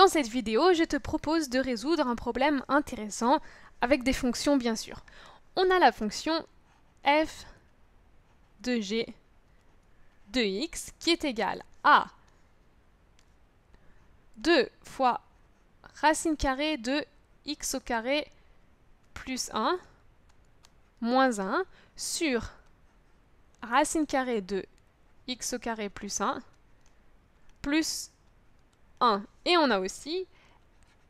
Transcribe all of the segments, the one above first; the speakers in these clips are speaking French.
Dans cette vidéo, je te propose de résoudre un problème intéressant avec des fonctions bien sûr. On a la fonction f de g de x qui est égale à 2 fois racine carrée de x au carré plus 1 moins 1 sur racine carrée de x au carré plus 1 plus et on a aussi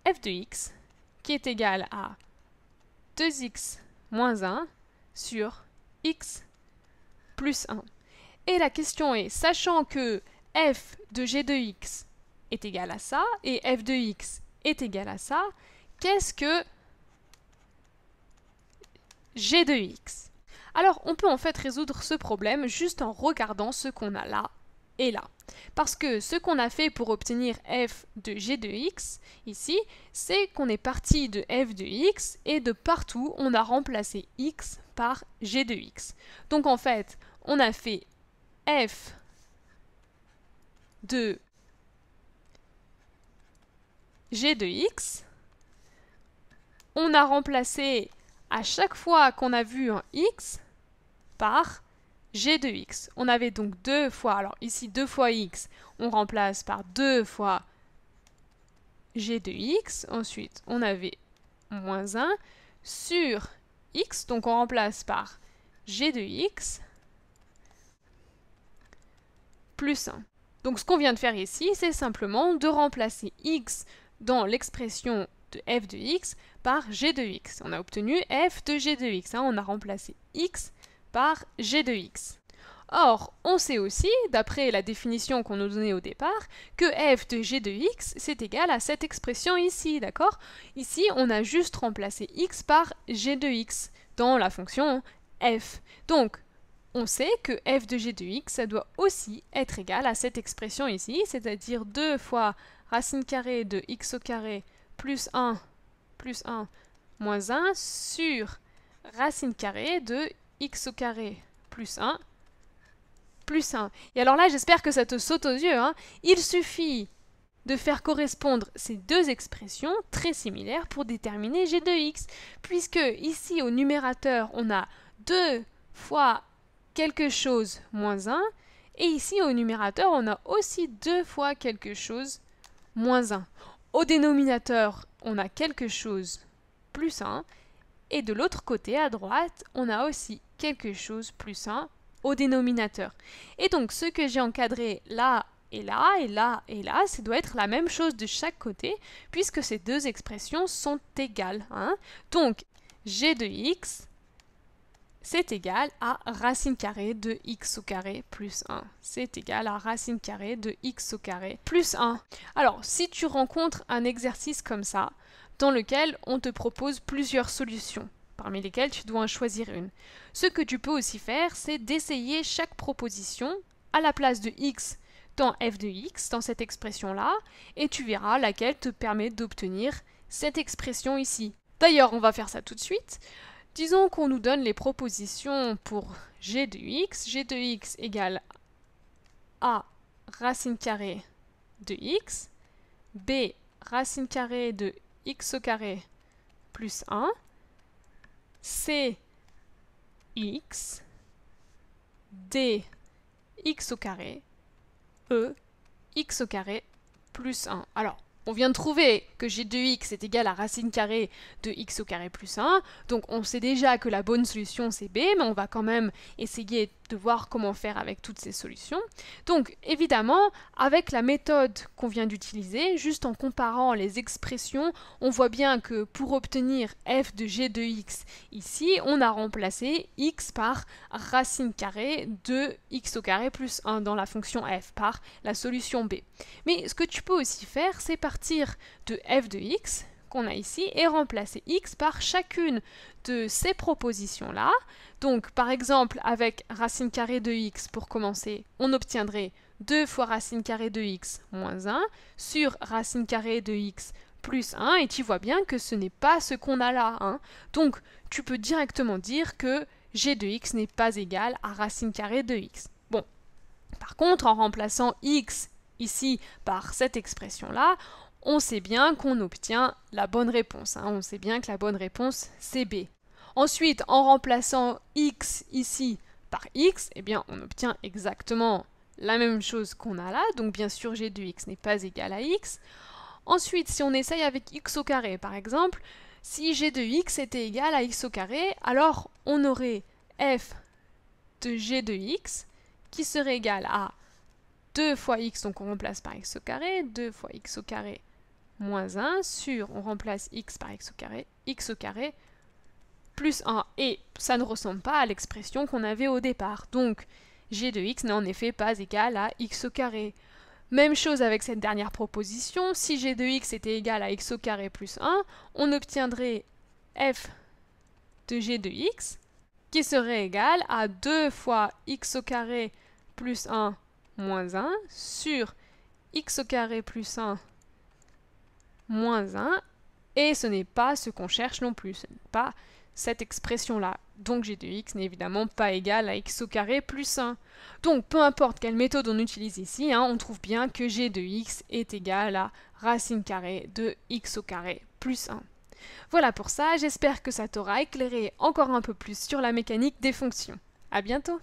f de x qui est égal à 2x moins 1 sur x plus 1. Et la question est, sachant que f de g de x est égal à ça et f de x est égal à ça, qu'est-ce que g de x Alors on peut en fait résoudre ce problème juste en regardant ce qu'on a là et là. Parce que ce qu'on a fait pour obtenir f de g de x, ici, c'est qu'on est parti de f de x et de partout, on a remplacé x par g de x. Donc en fait, on a fait f de g de x, on a remplacé à chaque fois qu'on a vu un x par g de x. On avait donc 2 fois, alors ici 2 fois x, on remplace par 2 fois g de x. Ensuite, on avait moins 1 sur x, donc on remplace par g de x plus 1. Donc ce qu'on vient de faire ici, c'est simplement de remplacer x dans l'expression de f de x par g de x. On a obtenu f de g de x. Hein. on a remplacé x par g de x. Or, on sait aussi, d'après la définition qu'on nous donnait au départ, que f de g de x, c'est égal à cette expression ici, d'accord Ici, on a juste remplacé x par g de x dans la fonction f. Donc, on sait que f de g de x, ça doit aussi être égal à cette expression ici, c'est-à-dire 2 fois racine carrée de x au carré plus 1 plus 1 moins 1 sur racine carrée de x au carré plus 1 plus 1. Et alors là, j'espère que ça te saute aux yeux. Hein. Il suffit de faire correspondre ces deux expressions très similaires pour déterminer g de x, puisque ici au numérateur, on a 2 fois quelque chose moins 1, et ici au numérateur, on a aussi 2 fois quelque chose moins 1. Au dénominateur, on a quelque chose plus 1, et de l'autre côté, à droite, on a aussi quelque chose plus 1 au dénominateur. Et donc, ce que j'ai encadré là et là, et là, et là, ça doit être la même chose de chaque côté, puisque ces deux expressions sont égales. Hein. Donc, g de x, c'est égal à racine carrée de x au carré plus 1. C'est égal à racine carrée de x au carré plus 1. Alors, si tu rencontres un exercice comme ça, dans lequel on te propose plusieurs solutions, parmi lesquelles tu dois en choisir une. Ce que tu peux aussi faire, c'est d'essayer chaque proposition à la place de x dans f de x, dans cette expression-là, et tu verras laquelle te permet d'obtenir cette expression ici. D'ailleurs, on va faire ça tout de suite. Disons qu'on nous donne les propositions pour g de x. g de x égale a racine carrée de x, b racine carrée de x carré plus 1, c'est x d x au carré e x au carré plus 1. Alors, on vient de trouver que g de x est égal à racine carrée de x au carré plus 1, donc on sait déjà que la bonne solution c'est b, mais on va quand même essayer de voir comment faire avec toutes ces solutions. Donc évidemment, avec la méthode qu'on vient d'utiliser, juste en comparant les expressions, on voit bien que pour obtenir f de g de x ici, on a remplacé x par racine carrée de x au carré plus 1 dans la fonction f par la solution b. Mais ce que tu peux aussi faire, c'est partir de f de x, qu'on a ici et remplacer x par chacune de ces propositions-là. Donc par exemple avec racine carrée de x pour commencer, on obtiendrait 2 fois racine carrée de x moins 1 sur racine carrée de x plus 1 et tu vois bien que ce n'est pas ce qu'on a là. Hein. Donc tu peux directement dire que g de x n'est pas égal à racine carrée de x. Bon, par contre en remplaçant x ici par cette expression-là, on sait bien qu'on obtient la bonne réponse. Hein. On sait bien que la bonne réponse, c'est B. Ensuite, en remplaçant x ici par x, eh bien, on obtient exactement la même chose qu'on a là. Donc, bien sûr, g de x n'est pas égal à x. Ensuite, si on essaye avec x au carré, par exemple, si g de x était égal à x au carré, alors on aurait f de g de x qui serait égal à 2 fois x, donc on remplace par x au carré, 2 fois x au carré moins 1 sur, on remplace x par x au carré, x au carré, plus 1. Et ça ne ressemble pas à l'expression qu'on avait au départ. Donc, g de x n'est en effet pas égal à x au carré. Même chose avec cette dernière proposition, si g de x était égal à x au carré plus 1, on obtiendrait f de g de x qui serait égal à 2 fois x au carré plus 1 moins 1 sur x au carré plus 1 moins 1, et ce n'est pas ce qu'on cherche non plus, ce n'est pas cette expression-là. Donc g de x n'est évidemment pas égal à x au carré plus 1. Donc peu importe quelle méthode on utilise ici, hein, on trouve bien que g de x est égal à racine carrée de x au carré plus 1. Voilà pour ça, j'espère que ça t'aura éclairé encore un peu plus sur la mécanique des fonctions. A bientôt